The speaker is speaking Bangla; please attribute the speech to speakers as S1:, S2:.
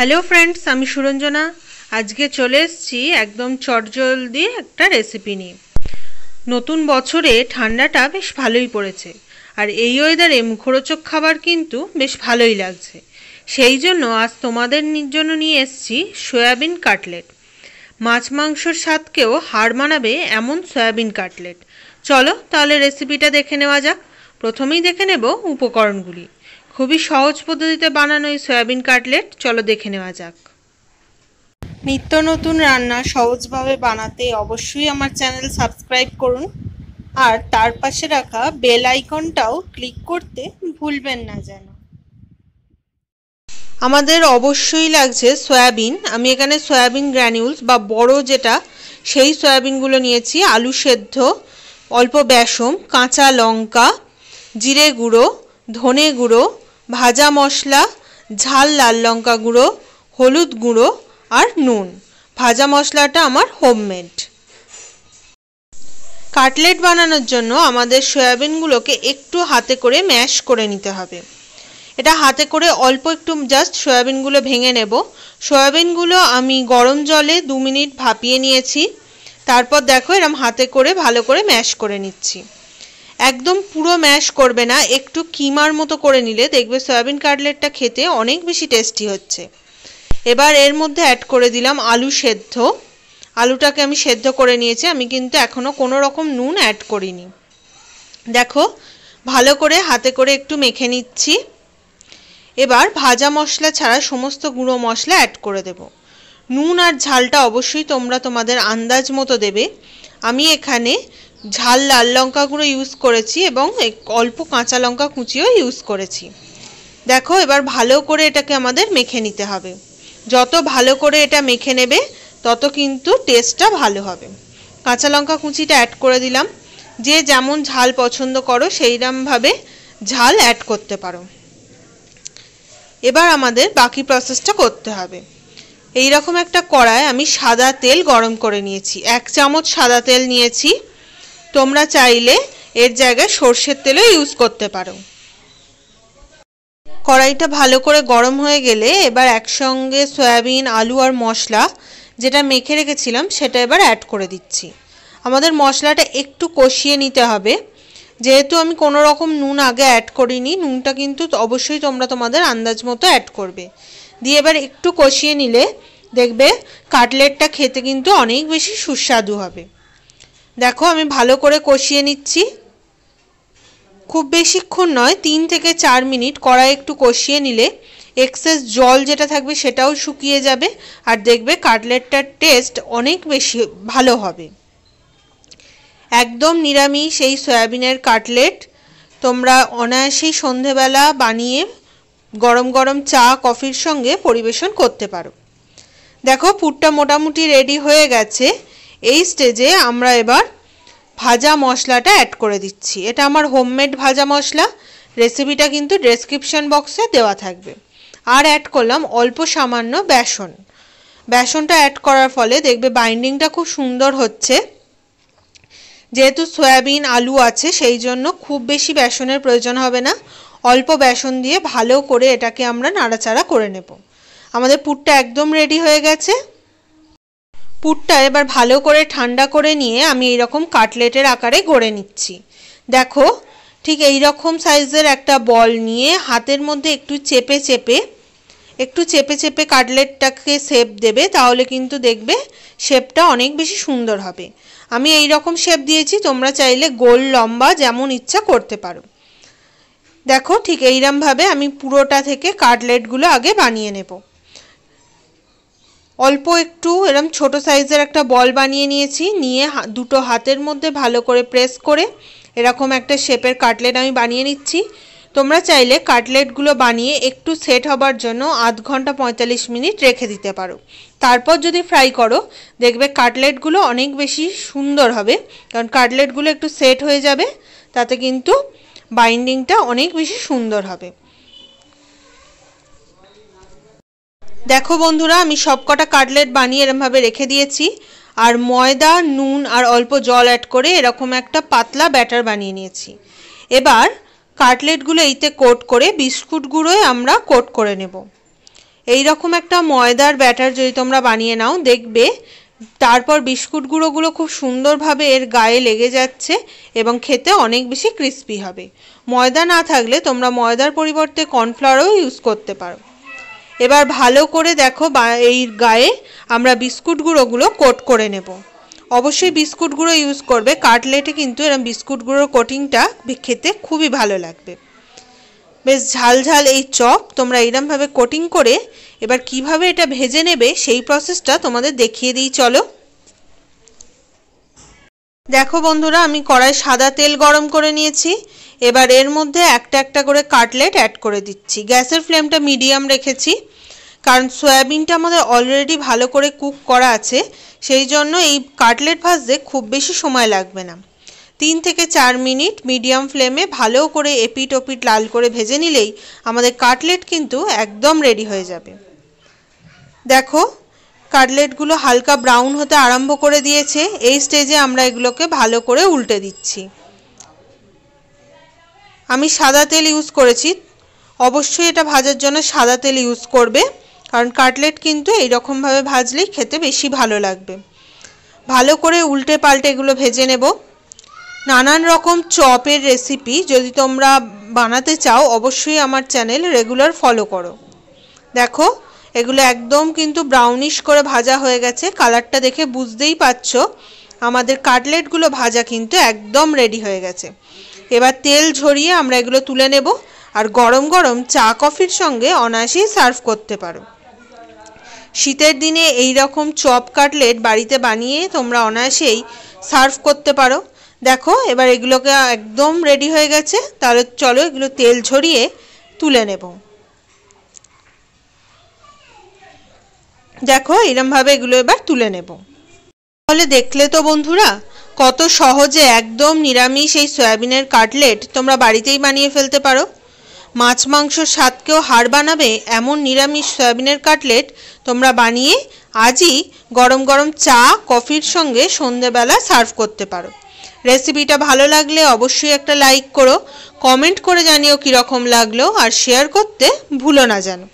S1: হ্যালো ফ্রেন্ডস আমি সুরঞ্জনা আজকে চলে এসছি একদম চটজলদি একটা রেসিপি নিয়ে নতুন বছরে ঠান্ডাটা বেশ ভালোই পড়েছে আর এই ওয়েদারে মুখরোচক খাবার কিন্তু বেশ ভালোই লাগছে সেই জন্য আজ তোমাদের জন্য নিয়ে এসছি সয়াবিন কাটলেট মাছ মাংসর স্বাদকেও হার মানাবে এমন সয়াবিন কাটলেট চলো তাহলে রেসিপিটা দেখে নেওয়া যাক প্রথমেই দেখে নেব উপকরণগুলি খুবই সহজ পদ্ধতিতে বানানো এই সয়াবিন কাটলেট চলো দেখে নেওয়া যাক নিত্য নতুন রান্না সহজভাবে বানাতে অবশ্যই আমার চ্যানেল সাবস্ক্রাইব করুন আর তার পাশে রাখা বেল আইকনটাও ক্লিক করতে ভুলবেন না যেন আমাদের অবশ্যই লাগছে সয়াবিন আমি এখানে সয়াবিন গ্র্যানিউলস বা বড় যেটা সেই সয়াবিনগুলো নিয়েছি আলু সেদ্ধ অল্প বেসম কাঁচা লঙ্কা জিরে গুঁড়ো ধনে গুঁড়ো ভাজা মশলা ঝাল লাল লঙ্কা গুঁড়ো হলুদ গুঁড়ো আর নুন ভাজা মশলাটা আমার হোমমেড কাটলেট বানানোর জন্য আমাদের সয়াবিনগুলোকে একটু হাতে করে ম্যাশ করে নিতে হবে এটা হাতে করে অল্প একটু জাস্ট সয়াবিনগুলো ভেঙে নেব সয়াবিনগুলো আমি গরম জলে দু মিনিট ভাপিয়ে নিয়েছি তারপর দেখো এরম হাতে করে ভালো করে ম্যাশ করে নিচ্ছি একদম পুরো ম্যাশ করবে না একটু কিমার মতো করে নিলে দেখবে সয়াবিন কাটলেটটা খেতে অনেক বেশি টেস্টি হচ্ছে এবার এর মধ্যে অ্যাড করে দিলাম আলু সেদ্ধ আলুটাকে আমি সেদ্ধ করে নিয়েছি আমি কিন্তু এখনও কোনো রকম নুন অ্যাড করিনি দেখো ভালো করে হাতে করে একটু মেখে নিচ্ছি এবার ভাজা মশলা ছাড়া সমস্ত গুঁড়ো মশলা অ্যাড করে দেব নুন আর ঝালটা অবশ্যই তোমরা তোমাদের আন্দাজ মতো দেবে আমি এখানে ঝাল লাল লঙ্কা গুঁড়ো ইউজ করেছি এবং অল্প কাঁচা লঙ্কা কুচিও ইউজ করেছি দেখো এবার ভালো করে এটাকে আমাদের মেখে নিতে হবে যত ভালো করে এটা মেখে নেবে তত কিন্তু টেস্টটা ভালো হবে কাঁচা লঙ্কা কুচিটা অ্যাড করে দিলাম যে যেমন ঝাল পছন্দ করো সেইরমভাবে ঝাল অ্যাড করতে পারো এবার আমাদের বাকি প্রসেসটা করতে হবে এই রকম একটা কড়ায় আমি সাদা তেল গরম করে নিয়েছি এক চামচ সাদা তেল নিয়েছি তোমরা চাইলে এর জায়গায় সর্ষের তেলও ইউজ করতে পারো কড়াইটা ভালো করে গরম হয়ে গেলে এবার একসঙ্গে সয়াবিন আলু আর মশলা যেটা মেখে রেখেছিলাম সেটা এবার অ্যাড করে দিচ্ছি আমাদের মশলাটা একটু কষিয়ে নিতে হবে যেহেতু আমি কোনো রকম নুন আগে অ্যাড করিনি নুনটা কিন্তু অবশ্যই তোমরা তোমাদের আন্দাজ মতো অ্যাড করবে দিয়ে এবার একটু কষিয়ে নিলে দেখবে কাটলেটটা খেতে কিন্তু অনেক বেশি সুস্বাদু হবে দেখো আমি ভালো করে কষিয়ে নিচ্ছি খুব বেশিক্ষণ নয় তিন থেকে চার মিনিট কড়াই একটু কষিয়ে নিলে এক্সেস জল যেটা থাকবে সেটাও শুকিয়ে যাবে আর দেখবে কাটলেটটার টেস্ট অনেক বেশি ভালো হবে একদম নিরামিষ এই সয়াবিনের কাটলেট তোমরা অনায়াসেই সন্ধেবেলা বানিয়ে গরম গরম চা কফির সঙ্গে পরিবেশন করতে পারো দেখো পুরটা মোটামুটি রেডি হয়ে গেছে এই স্টেজে আমরা এবার ভাজা মশলাটা অ্যাড করে দিচ্ছি এটা আমার হোমমেড ভাজা মশলা রেসিপিটা কিন্তু ডেসক্রিপশন বক্সে দেওয়া থাকবে আর অ্যাড করলাম অল্প সামান্য বেসন বেসনটা অ্যাড করার ফলে দেখবে বাইন্ডিংটা খুব সুন্দর হচ্ছে যেহেতু সয়াবিন আলু আছে সেই জন্য খুব বেশি বেসনের প্রয়োজন হবে না অল্প বেসন দিয়ে ভালো করে এটাকে আমরা নাড়াচাড়া করে নেব আমাদের পুরটা একদম রেডি হয়ে গেছে পুরটা এবার ভালো করে ঠান্ডা করে নিয়ে আমি এইরকম কাটলেটের আকারে গড়ে নিচ্ছি দেখো ঠিক এই রকম সাইজের একটা বল নিয়ে হাতের মধ্যে একটু চেপে চেপে একটু চেপে চেপে কাটলেটটাকে শেপ দেবে তাহলে কিন্তু দেখবে শেপটা অনেক বেশি সুন্দর হবে আমি এই রকম শেপ দিয়েছি তোমরা চাইলে গোল লম্বা যেমন ইচ্ছা করতে পারো দেখো ঠিক এইরমভাবে আমি পুরোটা থেকে কাটলেটগুলো আগে বানিয়ে নেবো অল্প একটু এরম ছোট সাইজের একটা বল বানিয়ে নিয়েছি নিয়ে দুটো হাতের মধ্যে ভালো করে প্রেস করে এরকম একটা শেপের কাটলেট আমি বানিয়ে নিচ্ছি তোমরা চাইলে কাটলেটগুলো বানিয়ে একটু সেট হবার জন্য আধ ঘন্টা পঁয়তাল্লিশ মিনিট রেখে দিতে পারো তারপর যদি ফ্রাই করো দেখবে কাটলেটগুলো অনেক বেশি সুন্দর হবে কারণ কাটলেটগুলো একটু সেট হয়ে যাবে তাতে কিন্তু বাইন্ডিংটা অনেক বেশি সুন্দর হবে দেখো বন্ধুরা আমি সব কটা কাটলেট বানিয়ে এরমভাবে রেখে দিয়েছি আর ময়দা নুন আর অল্প জল অ্যাড করে এরকম একটা পাতলা ব্যাটার বানিয়ে নিয়েছি এবার কাটলেটগুলো এইতে কোট করে বিস্কুট গুঁড়োয় আমরা কোট করে নেব এই রকম একটা ময়দার ব্যাটার যদি তোমরা বানিয়ে নাও দেখবে তারপর বিস্কুট গুঁড়োগুলো খুব সুন্দরভাবে এর গায়ে লেগে যাচ্ছে এবং খেতে অনেক বেশি ক্রিস্পি হবে ময়দা না থাকলে তোমরা ময়দার পরিবর্তে কর্নফ্লাওয়ারও ইউজ করতে পারো এবার ভালো করে দেখো এই গায়ে আমরা বিস্কুট গুঁড়োগুলো কোট করে নেব অবশ্যই বিস্কুট গুঁড়ো ইউজ করবে কাটলেটে কিন্তু এরকম বিস্কুট গুঁড়ো কোটিংটা খেতে খুবই ভালো লাগবে বেশ ঝালঝাল এই চপ তোমরা এরমভাবে কোটিং করে এবার কিভাবে এটা ভেজে নেবে সেই প্রসেসটা তোমাদের দেখিয়ে দিই চলো দেখো বন্ধুরা আমি কড়াই সাদা তেল গরম করে নিয়েছি এবার এর মধ্যে একটা একটা করে কাটলেট অ্যাড করে দিচ্ছি গ্যাসের ফ্লেমটা মিডিয়াম রেখেছি কারণ সয়াবিনটা আমাদের অলরেডি ভালো করে কুক করা আছে সেই জন্য এই কাটলেট ভাজতে খুব বেশি সময় লাগবে না তিন থেকে চার মিনিট মিডিয়াম ফ্লেমে ভালো করে এপিট ওপিট লাল করে ভেজে নিলেই আমাদের কাটলেট কিন্তু একদম রেডি হয়ে যাবে দেখো কাটলেটগুলো হালকা ব্রাউন হতে আরম্ভ করে দিয়েছে এই স্টেজে আমরা এগুলোকে ভালো করে উল্টে দিচ্ছি আমি সাদা তেল ইউজ করেছি অবশ্যই এটা ভাজার জন্য সাদা তেল ইউজ করবে কারণ কাটলেট কিন্তু এইরকমভাবে ভাজলেই খেতে বেশি ভালো লাগবে ভালো করে উল্টে পাল্টে এগুলো ভেজে নেব নানান রকম চপের রেসিপি যদি তোমরা বানাতে চাও অবশ্যই আমার চ্যানেল রেগুলার ফলো করো দেখো এগুলো একদম কিন্তু ব্রাউনিশ করে ভাজা হয়ে গেছে কালারটা দেখে বুঝতেই পারছো আমাদের কাটলেটগুলো ভাজা কিন্তু একদম রেডি হয়ে গেছে এবার তেল ঝরিয়ে আমরা এগুলো তুলে নেব আর গরম গরম চা কফির সঙ্গে অনায়াসেই সার্ভ করতে পারো শীতের দিনে এই রকম চপ কাটলেট বাড়িতে বানিয়ে তোমরা অনায়াসেই সার্ভ করতে পারো দেখো এবার এগুলোকে একদম রেডি হয়ে গেছে তাহলে চলো এগুলো তেল ঝরিয়ে তুলে নেব দেখো এরমভাবে এগুলো এবার তুলে নেব তাহলে দেখলে তো বন্ধুরা কত সহজে একদম নিরামিষ এই সয়াবিনের কাটলেট তোমরা বাড়িতেই বানিয়ে ফেলতে পারো মাছ মাংস স্বাদকেও হাড় বানাবে এমন নিরামিষ সয়াবিনের কাটলেট তোমরা বানিয়ে আজই গরম গরম চা কফির সঙ্গে সন্ধেবেলা সার্ভ করতে পারো রেসিপিটা ভালো লাগলে অবশ্যই একটা লাইক করো কমেন্ট করে জানিও কীরকম লাগলো আর শেয়ার করতে ভুলো না জানো